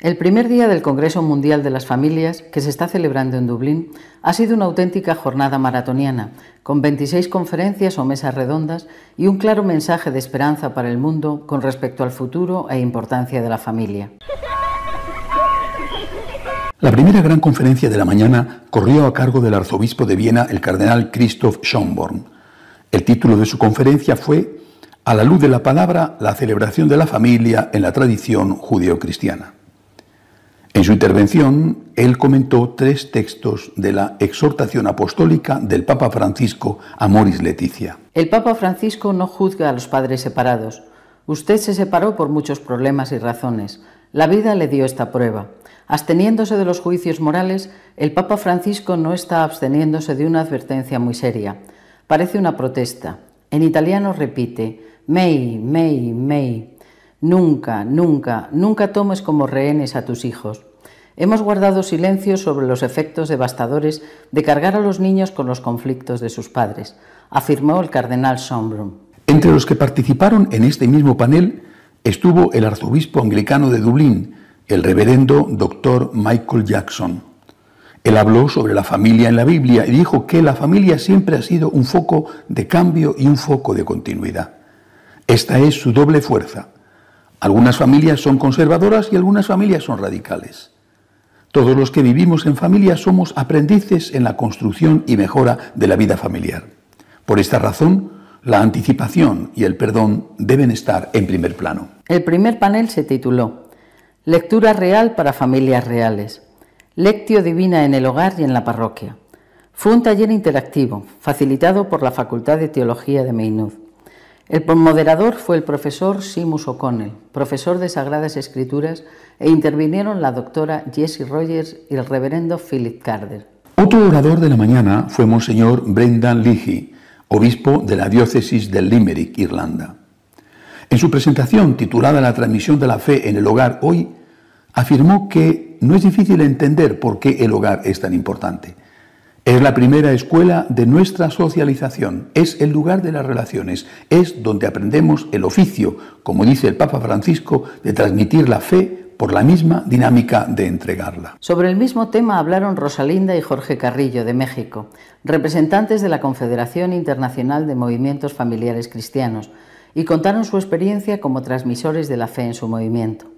El primer día del Congreso Mundial de las Familias, que se está celebrando en Dublín, ha sido una auténtica jornada maratoniana, con 26 conferencias o mesas redondas y un claro mensaje de esperanza para el mundo con respecto al futuro e importancia de la familia. La primera gran conferencia de la mañana corrió a cargo del arzobispo de Viena, el cardenal Christoph Schönborn. El título de su conferencia fue A la luz de la palabra, la celebración de la familia en la tradición judeocristiana. En su intervención, él comentó tres textos de la exhortación apostólica del Papa Francisco a Moris Leticia. El Papa Francisco no juzga a los padres separados. Usted se separó por muchos problemas y razones. La vida le dio esta prueba. Absteniéndose de los juicios morales, el Papa Francisco no está absteniéndose de una advertencia muy seria. Parece una protesta. En italiano repite, Mei, Mei, Mei. Nunca, nunca, nunca tomes como rehenes a tus hijos. Hemos guardado silencio sobre los efectos devastadores de cargar a los niños con los conflictos de sus padres, afirmó el cardenal Sombrum. Entre los que participaron en este mismo panel estuvo el arzobispo anglicano de Dublín, el reverendo doctor Michael Jackson. Él habló sobre la familia en la Biblia y dijo que la familia siempre ha sido un foco de cambio y un foco de continuidad. Esta es su doble fuerza. Algunas familias son conservadoras y algunas familias son radicales. Todos los que vivimos en familia somos aprendices en la construcción y mejora de la vida familiar. Por esta razón, la anticipación y el perdón deben estar en primer plano. El primer panel se tituló Lectura real para familias reales. Lectio Divina en el hogar y en la parroquia. Fue un taller interactivo, facilitado por la Facultad de Teología de Maynooth. El moderador fue el profesor Simus O'Connell, profesor de Sagradas Escrituras, e intervinieron la doctora Jessie Rogers y el reverendo Philip Carter. Otro orador de la mañana fue Monseñor Brendan Leahy, obispo de la diócesis de Limerick, Irlanda. En su presentación titulada La transmisión de la fe en el hogar hoy, afirmó que no es difícil entender por qué el hogar es tan importante. Es la primera escuela de nuestra socialización, es el lugar de las relaciones, es donde aprendemos el oficio, como dice el Papa Francisco, de transmitir la fe por la misma dinámica de entregarla. Sobre el mismo tema hablaron Rosalinda y Jorge Carrillo de México, representantes de la Confederación Internacional de Movimientos Familiares Cristianos, y contaron su experiencia como transmisores de la fe en su movimiento.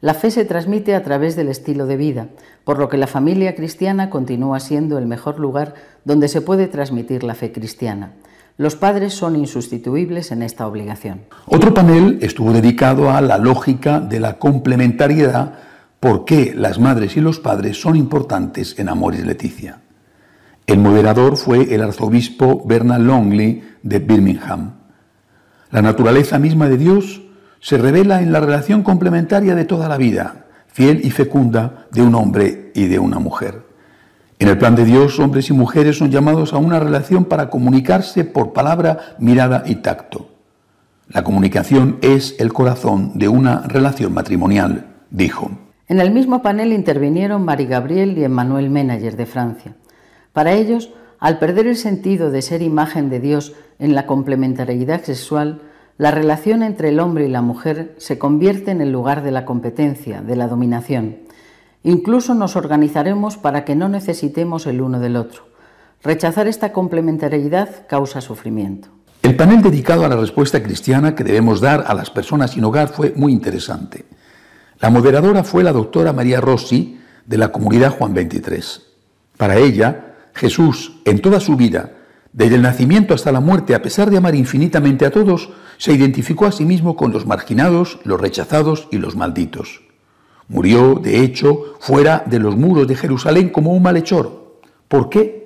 La fe se transmite a través del estilo de vida, por lo que la familia cristiana continúa siendo el mejor lugar donde se puede transmitir la fe cristiana. Los padres son insustituibles en esta obligación. Otro panel estuvo dedicado a la lógica de la complementariedad, por qué las madres y los padres son importantes en Amores Leticia. El moderador fue el arzobispo Bernard Longley de Birmingham. La naturaleza misma de Dios se revela en la relación complementaria de toda la vida, fiel y fecunda de un hombre y de una mujer. En el plan de Dios, hombres y mujeres son llamados a una relación para comunicarse por palabra, mirada y tacto. La comunicación es el corazón de una relación matrimonial, dijo. En el mismo panel intervinieron Marie Gabriel y Emmanuel Ménager de Francia. Para ellos, al perder el sentido de ser imagen de Dios en la complementariedad sexual, la relación entre el hombre y la mujer se convierte en el lugar de la competencia, de la dominación. Incluso nos organizaremos para que no necesitemos el uno del otro. Rechazar esta complementariedad causa sufrimiento. El panel dedicado a la respuesta cristiana que debemos dar a las personas sin hogar fue muy interesante. La moderadora fue la doctora María Rossi de la comunidad Juan 23. Para ella, Jesús, en toda su vida, desde el nacimiento hasta la muerte, a pesar de amar infinitamente a todos, se identificó a sí mismo con los marginados, los rechazados y los malditos. Murió, de hecho, fuera de los muros de Jerusalén como un malhechor. ¿Por qué?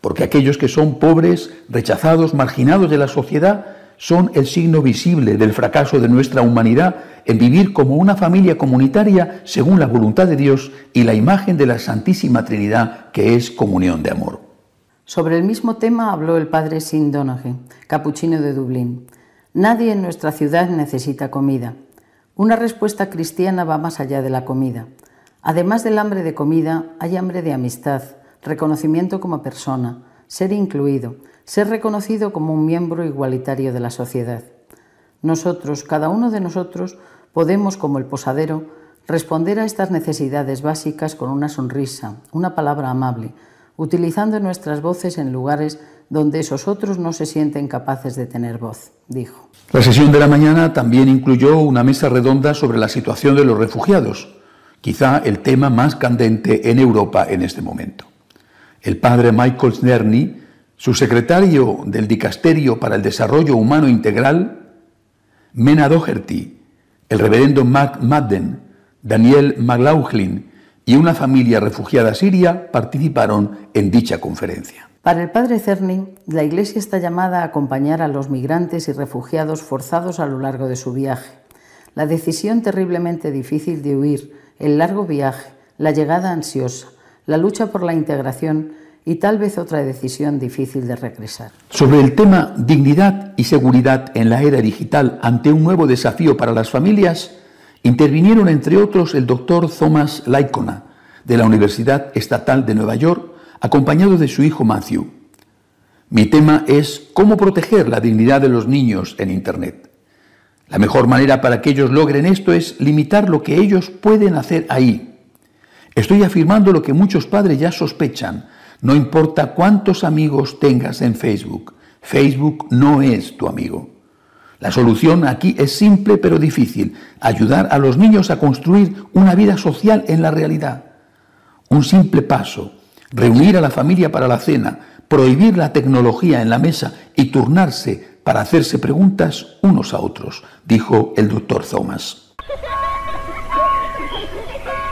Porque aquellos que son pobres, rechazados, marginados de la sociedad, son el signo visible del fracaso de nuestra humanidad en vivir como una familia comunitaria según la voluntad de Dios y la imagen de la Santísima Trinidad que es comunión de amor. Sobre el mismo tema habló el padre Sin capuchino de Dublín. Nadie en nuestra ciudad necesita comida. Una respuesta cristiana va más allá de la comida. Además del hambre de comida, hay hambre de amistad, reconocimiento como persona, ser incluido, ser reconocido como un miembro igualitario de la sociedad. Nosotros, cada uno de nosotros, podemos, como el posadero, responder a estas necesidades básicas con una sonrisa, una palabra amable, utilizando nuestras voces en lugares donde esos otros no se sienten capaces de tener voz, dijo. La sesión de la mañana también incluyó una mesa redonda sobre la situación de los refugiados, quizá el tema más candente en Europa en este momento. El padre Michael Snerny, secretario del Dicasterio para el Desarrollo Humano Integral, Mena Doherty, el reverendo Mark Madden, Daniel McLaughlin y una familia refugiada siria participaron en dicha conferencia. Para el padre Cerny, la Iglesia está llamada a acompañar a los migrantes y refugiados forzados a lo largo de su viaje. La decisión terriblemente difícil de huir, el largo viaje, la llegada ansiosa, la lucha por la integración y tal vez otra decisión difícil de regresar. Sobre el tema dignidad y seguridad en la era digital ante un nuevo desafío para las familias, Intervinieron, entre otros, el doctor Thomas Laikona, de la Universidad Estatal de Nueva York, acompañado de su hijo Matthew. Mi tema es cómo proteger la dignidad de los niños en Internet. La mejor manera para que ellos logren esto es limitar lo que ellos pueden hacer ahí. Estoy afirmando lo que muchos padres ya sospechan. No importa cuántos amigos tengas en Facebook, Facebook no es tu amigo. La solución aquí es simple pero difícil, ayudar a los niños a construir una vida social en la realidad. Un simple paso, reunir a la familia para la cena, prohibir la tecnología en la mesa y turnarse para hacerse preguntas unos a otros, dijo el doctor Thomas.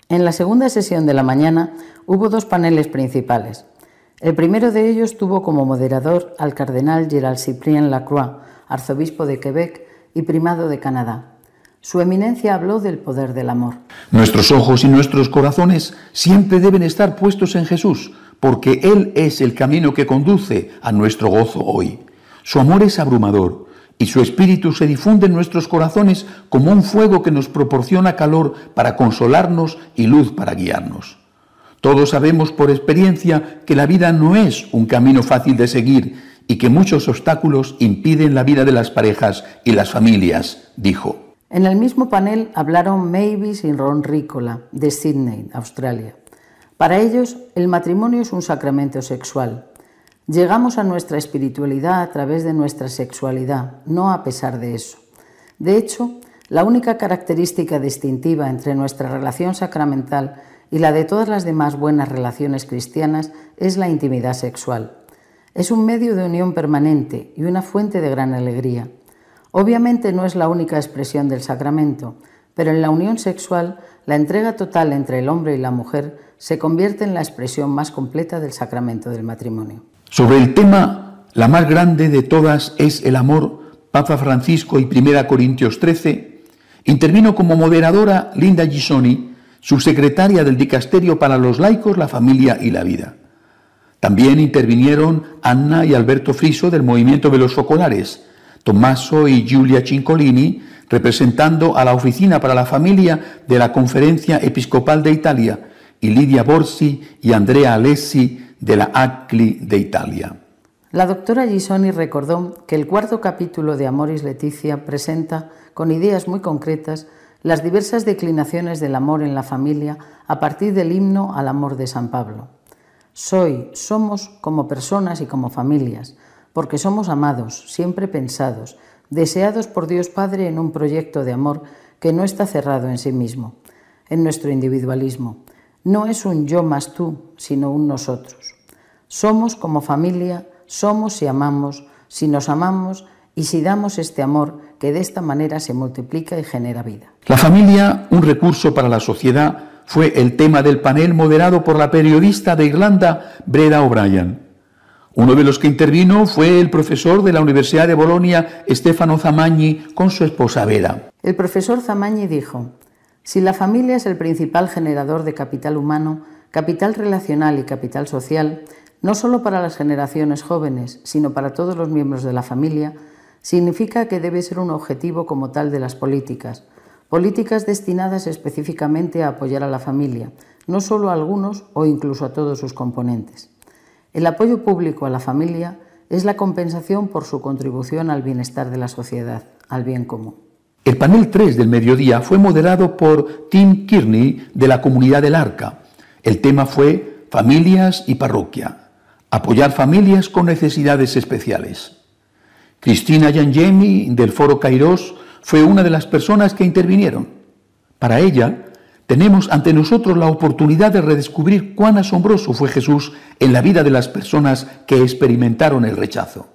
En la segunda sesión de la mañana hubo dos paneles principales. El primero de ellos tuvo como moderador al cardenal Gerald Cyprien Lacroix, arzobispo de Quebec y primado de Canadá. Su eminencia habló del poder del amor. Nuestros ojos y nuestros corazones siempre deben estar puestos en Jesús, porque Él es el camino que conduce a nuestro gozo hoy. Su amor es abrumador y su espíritu se difunde en nuestros corazones como un fuego que nos proporciona calor para consolarnos y luz para guiarnos. Todos sabemos por experiencia que la vida no es un camino fácil de seguir y que muchos obstáculos impiden la vida de las parejas y las familias, dijo. En el mismo panel hablaron Mavis y Ron Ricola, de Sydney, Australia. Para ellos, el matrimonio es un sacramento sexual. Llegamos a nuestra espiritualidad a través de nuestra sexualidad, no a pesar de eso. De hecho, la única característica distintiva entre nuestra relación sacramental y la de todas las demás buenas relaciones cristianas es la intimidad sexual. Es un medio de unión permanente y una fuente de gran alegría. Obviamente no es la única expresión del sacramento, pero en la unión sexual, la entrega total entre el hombre y la mujer se convierte en la expresión más completa del sacramento del matrimonio. Sobre el tema, la más grande de todas es el amor, Papa Francisco y Primera Corintios 13, intervino como moderadora Linda Gisoni, subsecretaria del Dicasterio para los Laicos, la Familia y la Vida. También intervinieron Anna y Alberto Friso del Movimiento de los Focolares, Tommaso y Giulia Cincolini, representando a la Oficina para la Familia de la Conferencia Episcopal de Italia, y Lidia Borsi y Andrea Alessi de la ACLI de Italia. La doctora Gisoni recordó que el cuarto capítulo de Amoris Leticia presenta, con ideas muy concretas, las diversas declinaciones del amor en la familia a partir del himno al amor de San Pablo. Soy, somos como personas y como familias, porque somos amados, siempre pensados, deseados por Dios Padre en un proyecto de amor que no está cerrado en sí mismo, en nuestro individualismo. No es un yo más tú, sino un nosotros. Somos como familia, somos si amamos, si nos amamos y si damos este amor que de esta manera se multiplica y genera vida. La familia, un recurso para la sociedad, fue el tema del panel moderado por la periodista de Irlanda Breda O'Brien. Uno de los que intervino fue el profesor de la Universidad de Bolonia, Stefano Zamañi, con su esposa Vera. El profesor Zamañi dijo, si la familia es el principal generador de capital humano, capital relacional y capital social, no solo para las generaciones jóvenes, sino para todos los miembros de la familia, significa que debe ser un objetivo como tal de las políticas, Políticas destinadas específicamente a apoyar a la familia, no solo a algunos o incluso a todos sus componentes. El apoyo público a la familia es la compensación por su contribución al bienestar de la sociedad, al bien común. El panel 3 del mediodía fue moderado por Tim Kearney de la Comunidad del Arca. El tema fue Familias y Parroquia. Apoyar familias con necesidades especiales. Cristina Yangemi del Foro Cairós fue una de las personas que intervinieron. Para ella, tenemos ante nosotros la oportunidad de redescubrir cuán asombroso fue Jesús en la vida de las personas que experimentaron el rechazo.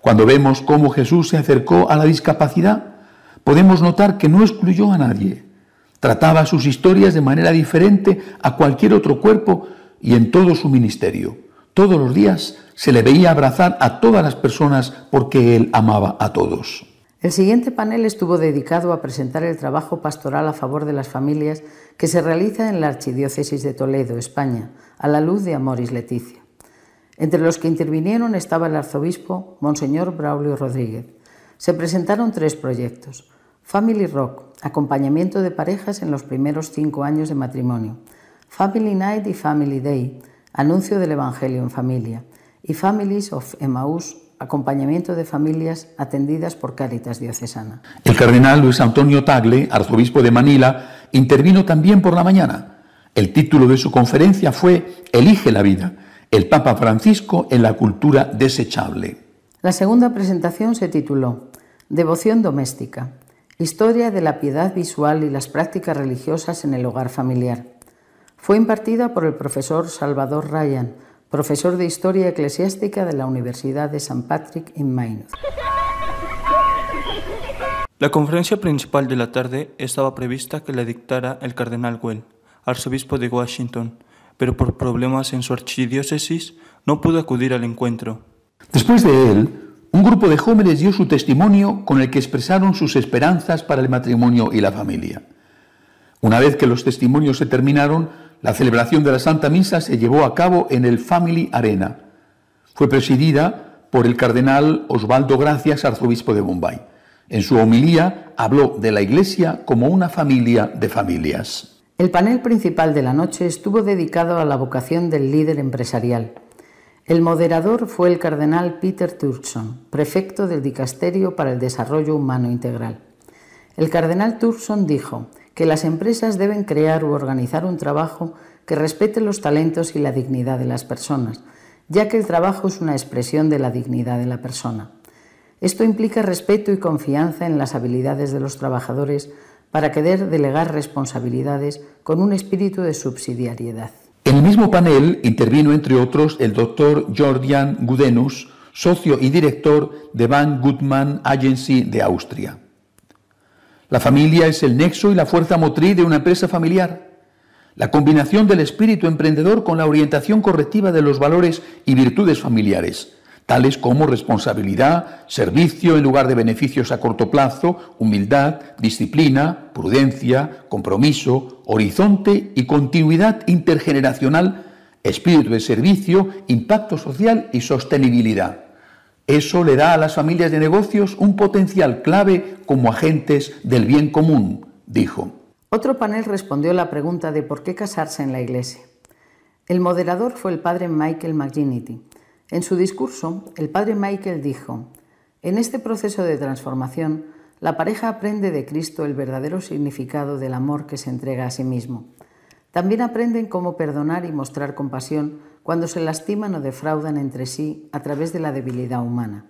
Cuando vemos cómo Jesús se acercó a la discapacidad, podemos notar que no excluyó a nadie. Trataba sus historias de manera diferente a cualquier otro cuerpo y en todo su ministerio. Todos los días se le veía abrazar a todas las personas porque él amaba a todos. El siguiente panel estuvo dedicado a presentar el trabajo pastoral a favor de las familias que se realiza en la Archidiócesis de Toledo, España, a la luz de Amoris Leticia. Entre los que intervinieron estaba el arzobispo Monseñor Braulio Rodríguez. Se presentaron tres proyectos. Family Rock, acompañamiento de parejas en los primeros cinco años de matrimonio. Family Night y Family Day, anuncio del Evangelio en familia. Y Families of Emmaus, acompañamiento de familias atendidas por Cáritas Diocesana. El cardenal Luis Antonio Tagle, arzobispo de Manila, intervino también por la mañana. El título de su conferencia fue Elige la vida, el Papa Francisco en la cultura desechable. La segunda presentación se tituló Devoción doméstica, historia de la piedad visual y las prácticas religiosas en el hogar familiar. Fue impartida por el profesor Salvador Ryan, profesor de Historia Eclesiástica de la Universidad de San Patrick en Mainz. La conferencia principal de la tarde estaba prevista que la dictara el cardenal Well, arzobispo de Washington, pero por problemas en su archidiócesis no pudo acudir al encuentro. Después de él, un grupo de jóvenes dio su testimonio con el que expresaron sus esperanzas para el matrimonio y la familia. Una vez que los testimonios se terminaron, la celebración de la Santa Misa se llevó a cabo en el Family Arena. Fue presidida por el cardenal Osvaldo Gracias, arzobispo de Bombay. En su homilía habló de la Iglesia como una familia de familias. El panel principal de la noche estuvo dedicado a la vocación del líder empresarial. El moderador fue el cardenal Peter Turkson, prefecto del Dicasterio para el Desarrollo Humano Integral. El cardenal Turkson dijo, que las empresas deben crear u organizar un trabajo que respete los talentos y la dignidad de las personas, ya que el trabajo es una expresión de la dignidad de la persona. Esto implica respeto y confianza en las habilidades de los trabajadores para querer delegar responsabilidades con un espíritu de subsidiariedad. En el mismo panel intervino, entre otros, el doctor Jordian Gudenus, socio y director de Van Goodman Agency de Austria. La familia es el nexo y la fuerza motriz de una empresa familiar. La combinación del espíritu emprendedor con la orientación correctiva de los valores y virtudes familiares, tales como responsabilidad, servicio en lugar de beneficios a corto plazo, humildad, disciplina, prudencia, compromiso, horizonte y continuidad intergeneracional, espíritu de servicio, impacto social y sostenibilidad. Eso le da a las familias de negocios un potencial clave como agentes del bien común, dijo. Otro panel respondió la pregunta de por qué casarse en la Iglesia. El moderador fue el padre Michael McGinnity. En su discurso, el padre Michael dijo, en este proceso de transformación, la pareja aprende de Cristo el verdadero significado del amor que se entrega a sí mismo. También aprenden cómo perdonar y mostrar compasión cuando se lastiman o defraudan entre sí a través de la debilidad humana.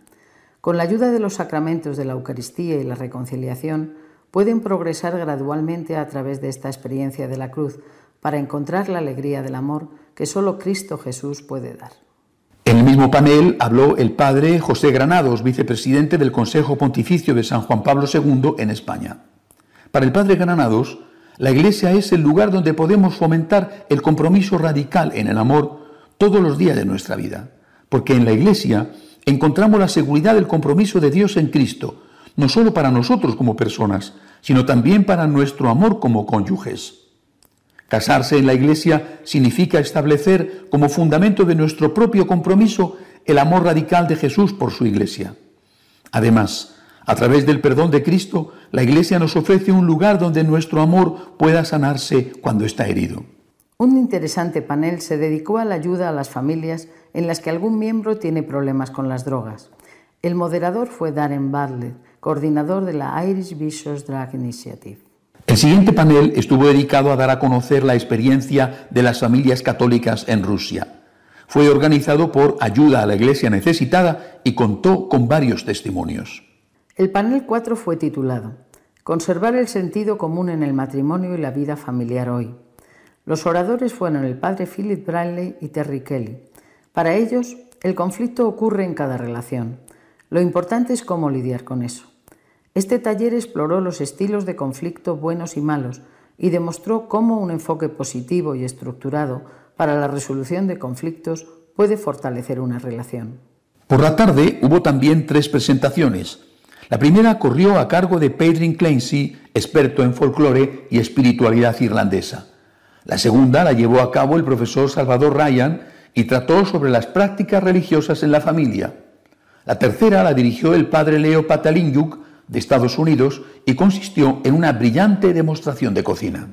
Con la ayuda de los sacramentos de la Eucaristía y la reconciliación, pueden progresar gradualmente a través de esta experiencia de la cruz para encontrar la alegría del amor que solo Cristo Jesús puede dar. En el mismo panel habló el padre José Granados, vicepresidente del Consejo Pontificio de San Juan Pablo II en España. Para el padre Granados, la iglesia es el lugar donde podemos fomentar el compromiso radical en el amor todos los días de nuestra vida, porque en la iglesia encontramos la seguridad del compromiso de Dios en Cristo, no solo para nosotros como personas, sino también para nuestro amor como cónyuges. Casarse en la iglesia significa establecer como fundamento de nuestro propio compromiso el amor radical de Jesús por su iglesia. Además, a través del perdón de Cristo, la Iglesia nos ofrece un lugar donde nuestro amor pueda sanarse cuando está herido. Un interesante panel se dedicó a la ayuda a las familias en las que algún miembro tiene problemas con las drogas. El moderador fue Darren Bartlett, coordinador de la Irish Vicious Drug Initiative. El siguiente panel estuvo dedicado a dar a conocer la experiencia de las familias católicas en Rusia. Fue organizado por Ayuda a la Iglesia Necesitada y contó con varios testimonios. El panel 4 fue titulado Conservar el sentido común en el matrimonio y la vida familiar hoy. Los oradores fueron el padre Philip Bradley y Terry Kelly. Para ellos, el conflicto ocurre en cada relación. Lo importante es cómo lidiar con eso. Este taller exploró los estilos de conflicto buenos y malos y demostró cómo un enfoque positivo y estructurado para la resolución de conflictos puede fortalecer una relación. Por la tarde hubo también tres presentaciones la primera corrió a cargo de Patrick Clancy, experto en folclore y espiritualidad irlandesa. La segunda la llevó a cabo el profesor Salvador Ryan y trató sobre las prácticas religiosas en la familia. La tercera la dirigió el padre Leo Patalinyuk de Estados Unidos y consistió en una brillante demostración de cocina.